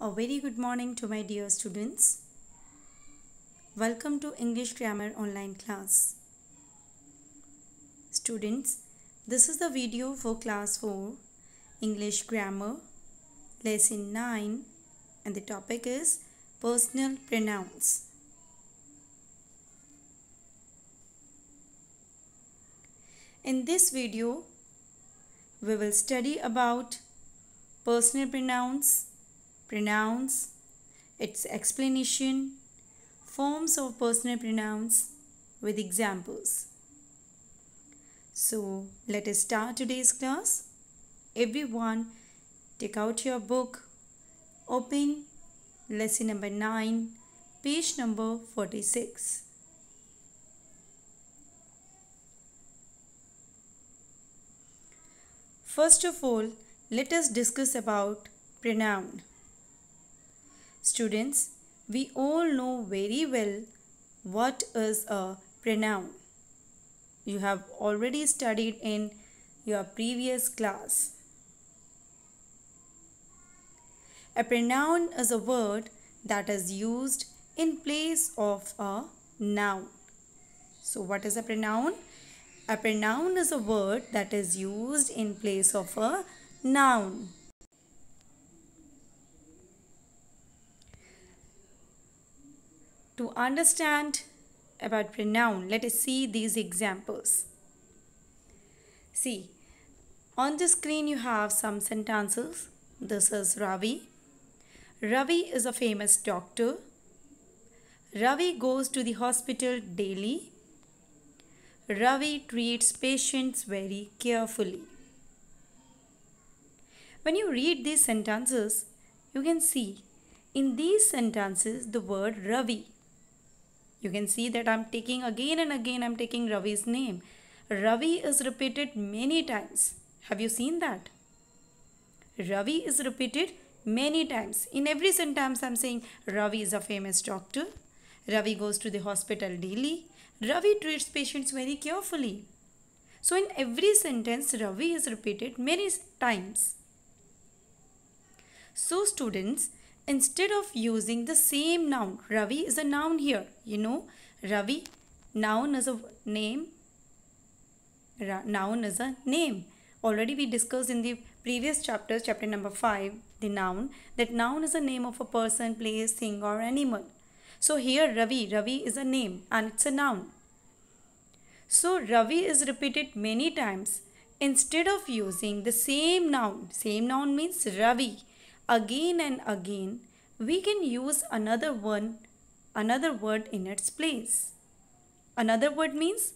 A very good morning to my dear students. Welcome to English Grammar online class. Students, this is the video for class 4 English Grammar lesson 9 and the topic is personal pronouns. In this video, we will study about personal pronouns pronouns, its explanation, forms of personal pronouns with examples. So let us start today's class. Everyone take out your book, open lesson number 9, page number 46. First of all, let us discuss about pronoun. Students, we all know very well what is a pronoun. You have already studied in your previous class. A pronoun is a word that is used in place of a noun. So what is a pronoun? A pronoun is a word that is used in place of a noun. To understand about pronoun, let us see these examples. See, on the screen you have some sentences. This is Ravi. Ravi is a famous doctor. Ravi goes to the hospital daily. Ravi treats patients very carefully. When you read these sentences, you can see in these sentences the word Ravi you can see that I'm taking again and again I'm taking Ravi's name. Ravi is repeated many times. Have you seen that? Ravi is repeated many times. In every sentence I'm saying Ravi is a famous doctor. Ravi goes to the hospital daily. Ravi treats patients very carefully. So in every sentence Ravi is repeated many times. So students, instead of using the same noun. Ravi is a noun here. You know, Ravi, noun is a name. Ra noun is a name. Already we discussed in the previous chapters, chapter number 5, the noun, that noun is a name of a person, place, thing or animal. So here Ravi, Ravi is a name and it's a noun. So Ravi is repeated many times. Instead of using the same noun, same noun means Ravi again and again, we can use another one, another word in its place. Another word means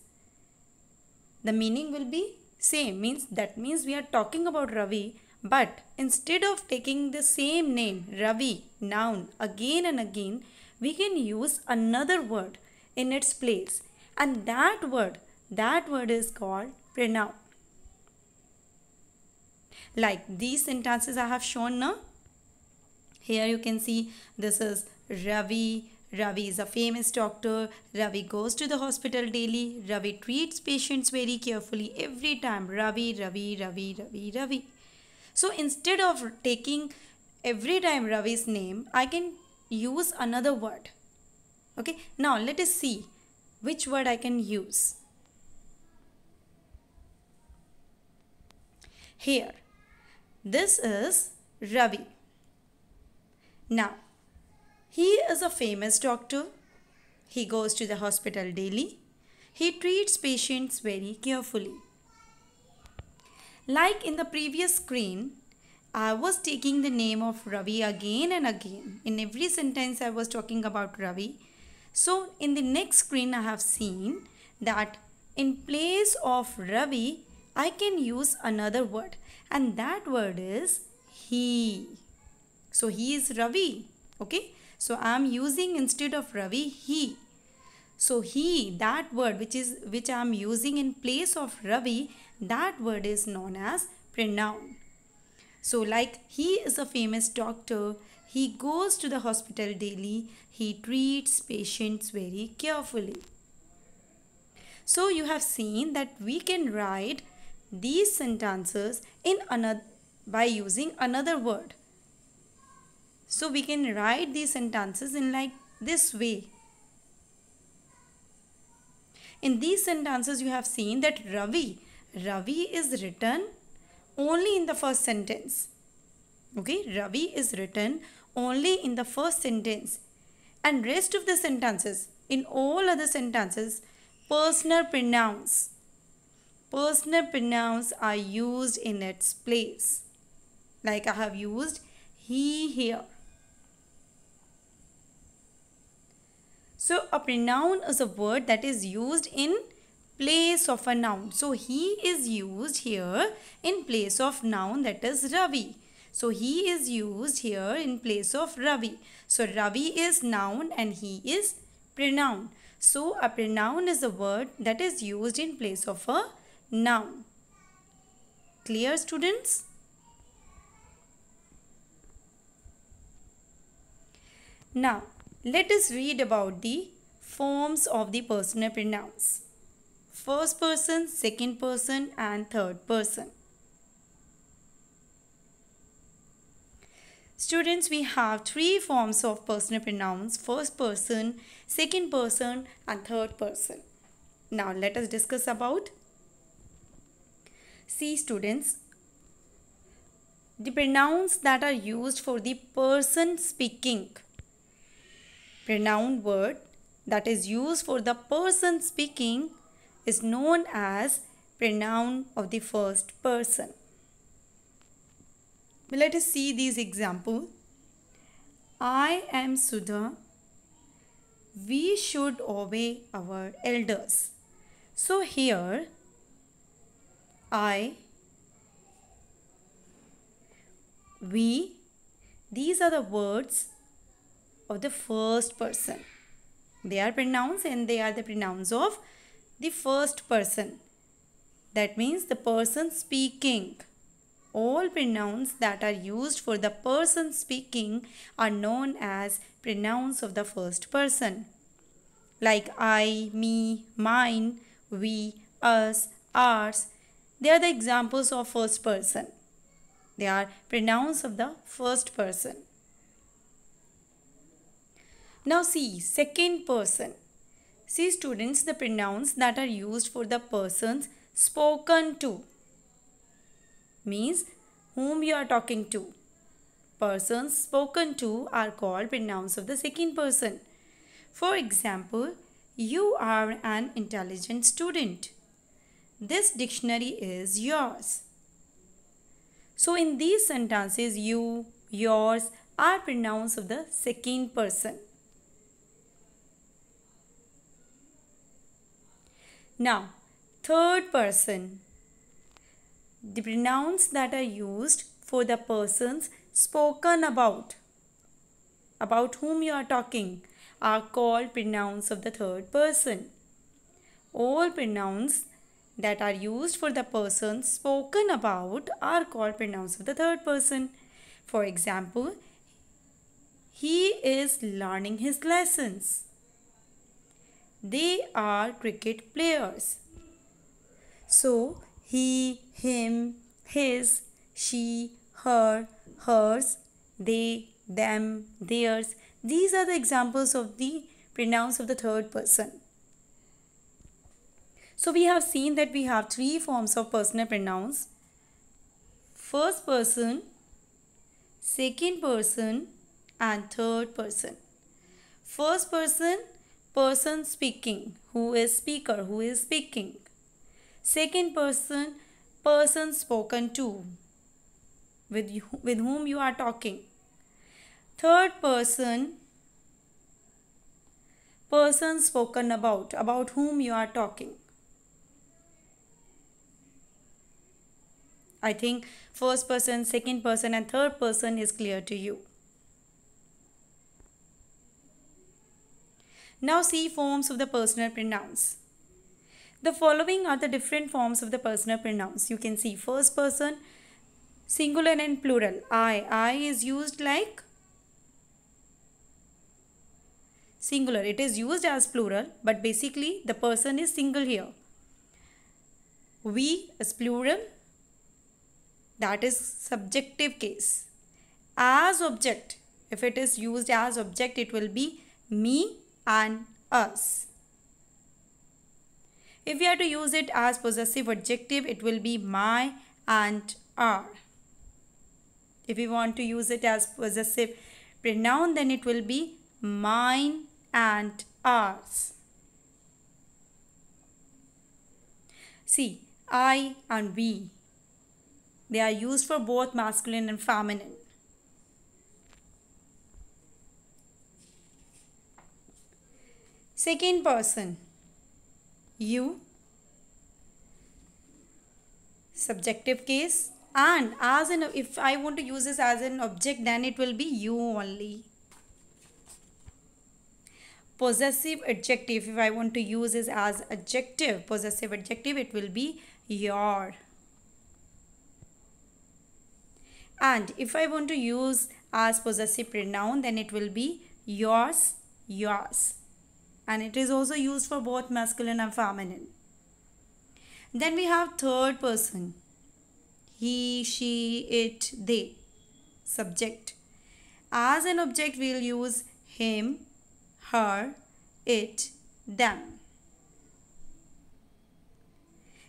the meaning will be same means that means we are talking about Ravi but instead of taking the same name Ravi noun again and again we can use another word in its place and that word that word is called pronoun like these sentences I have shown now here you can see this is Ravi. Ravi is a famous doctor. Ravi goes to the hospital daily. Ravi treats patients very carefully every time. Ravi, Ravi, Ravi, Ravi, Ravi. So instead of taking every time Ravi's name, I can use another word. Okay, now let us see which word I can use. Here, this is Ravi. Now, he is a famous doctor. He goes to the hospital daily. He treats patients very carefully. Like in the previous screen, I was taking the name of Ravi again and again. In every sentence, I was talking about Ravi. So, in the next screen, I have seen that in place of Ravi, I can use another word, and that word is he. So he is Ravi. Okay. So I am using instead of Ravi he. So he that word which is which I am using in place of Ravi that word is known as pronoun. So like he is a famous doctor. He goes to the hospital daily. He treats patients very carefully. So you have seen that we can write these sentences in another by using another word. So we can write these sentences in like this way. In these sentences you have seen that Ravi, Ravi is written only in the first sentence. Okay, Ravi is written only in the first sentence and rest of the sentences, in all other sentences, personal pronouns. Personal pronouns are used in its place. Like I have used he here. So a pronoun is a word that is used in place of a noun. So he is used here in place of noun that is Ravi. So he is used here in place of Ravi. So Ravi is noun and he is pronoun. So a pronoun is a word that is used in place of a noun. Clear students? Now let us read about the forms of the personal pronouns. First person, second person and third person. Students, we have three forms of personal pronouns. First person, second person and third person. Now let us discuss about See students, the pronouns that are used for the person speaking Pronoun word that is used for the person speaking is known as pronoun of the first person. let us see these examples. I am Sudha. We should obey our elders. So here, I, we, these are the words of the first person. They are pronouns and they are the pronouns of the first person. That means the person speaking. All pronouns that are used for the person speaking are known as pronouns of the first person. Like I, me, mine, we, us, ours. They are the examples of first person. They are pronouns of the first person. Now see, second person. See students, the pronouns that are used for the persons spoken to means whom you are talking to. Persons spoken to are called pronouns of the second person. For example, you are an intelligent student. This dictionary is yours. So in these sentences, you, yours are pronouns of the second person. Now, third person. The pronouns that are used for the persons spoken about, about whom you are talking, are called pronouns of the third person. All pronouns that are used for the person spoken about are called pronouns of the third person. For example, he is learning his lessons. They are cricket players. So he, him, his, she, her, hers, they, them, theirs. These are the examples of the pronouns of the third person. So we have seen that we have three forms of personal pronouns. First person, second person and third person. First person person speaking, who is speaker, who is speaking. Second person, person spoken to, with, you, with whom you are talking. Third person, person spoken about, about whom you are talking. I think first person, second person and third person is clear to you. Now see forms of the personal pronouns. The following are the different forms of the personal pronouns. You can see first person, singular and plural. I. I is used like singular. It is used as plural but basically the person is single here. We is plural. That is subjective case. As object. If it is used as object it will be me and us. If we are to use it as possessive adjective, it will be my and our. If we want to use it as possessive pronoun, then it will be mine and ours. See, I and we. They are used for both masculine and feminine. second person you subjective case and as an if i want to use this as an object then it will be you only possessive adjective if i want to use this as adjective possessive adjective it will be your and if i want to use as possessive pronoun then it will be yours yours and it is also used for both masculine and feminine. Then we have third person he, she, it, they, subject. As an object, we'll use him, her, it, them.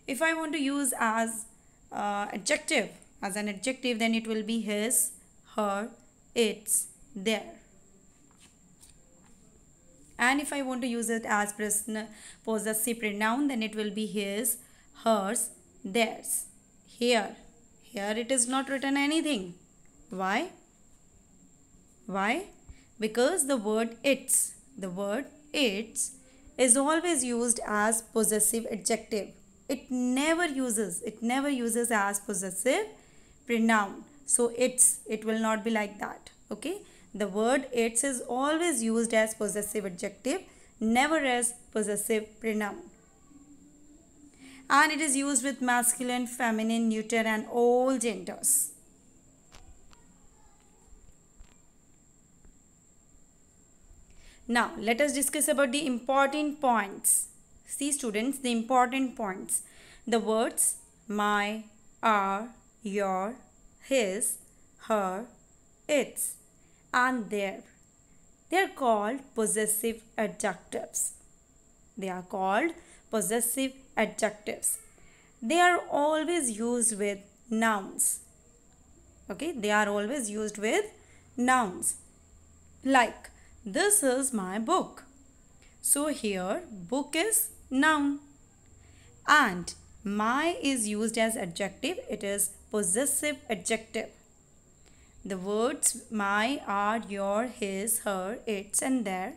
If I want to use as uh, adjective, as an adjective, then it will be his, her, its, their and if I want to use it as possessive pronoun then it will be his, hers, theirs. Here, here it is not written anything. Why? Why? Because the word its, the word its is always used as possessive adjective. It never uses, it never uses as possessive pronoun. So it's, it will not be like that. Okay. The word its is always used as possessive adjective, never as possessive pronoun. And it is used with masculine, feminine, neuter and all genders. Now, let us discuss about the important points. See students, the important points. The words my, our, your, his, her, its and there. They are called possessive adjectives. They are called possessive adjectives. They are always used with nouns. Okay, they are always used with nouns. Like, this is my book. So here, book is noun. And my is used as adjective. It is possessive adjective. The words my, are, your, his, her, its, and their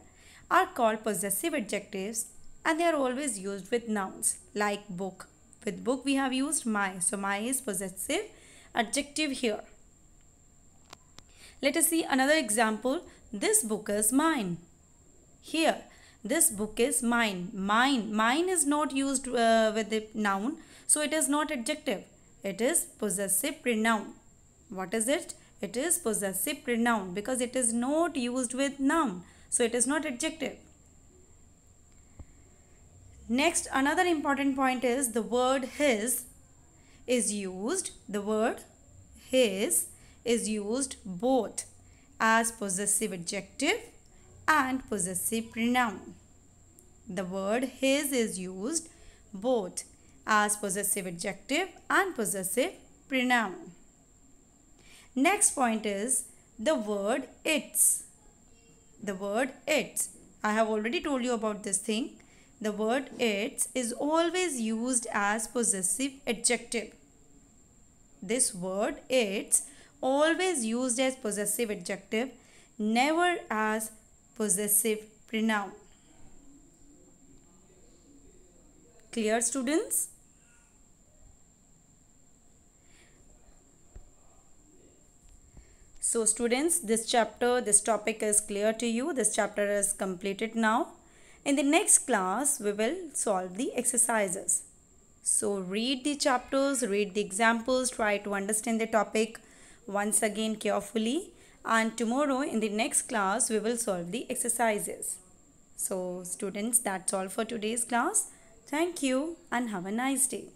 are called possessive adjectives and they are always used with nouns like book. With book, we have used my. So, my is possessive adjective here. Let us see another example. This book is mine. Here, this book is mine. Mine. Mine is not used uh, with the noun. So, it is not adjective. It is possessive pronoun. What is it? It is possessive pronoun because it is not used with noun. So it is not adjective. Next, another important point is the word his is used, the word his is used both as possessive adjective and possessive pronoun. The word his is used both as possessive adjective and possessive pronoun. Next point is the word its. The word its. I have already told you about this thing. The word its is always used as possessive adjective. This word its always used as possessive adjective, never as possessive pronoun. Clear students? So students, this chapter, this topic is clear to you. This chapter is completed now. In the next class, we will solve the exercises. So read the chapters, read the examples, try to understand the topic once again carefully. And tomorrow in the next class, we will solve the exercises. So students, that's all for today's class. Thank you and have a nice day.